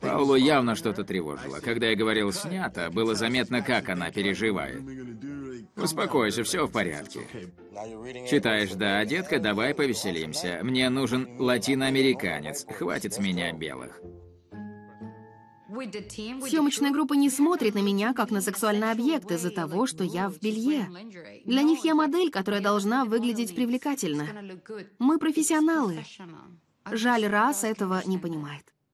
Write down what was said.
Паулу явно что-то тревожило. Когда я говорил «снято», было заметно, как она переживает. Успокойся, все в порядке. Читаешь, да, детка, давай повеселимся. Мне нужен латиноамериканец. Хватит с меня белых. Съемочная группа не смотрит на меня, как на сексуальный объект из-за того, что я в белье. Для них я модель, которая должна выглядеть привлекательно. Мы профессионалы. Жаль, раз этого не понимает.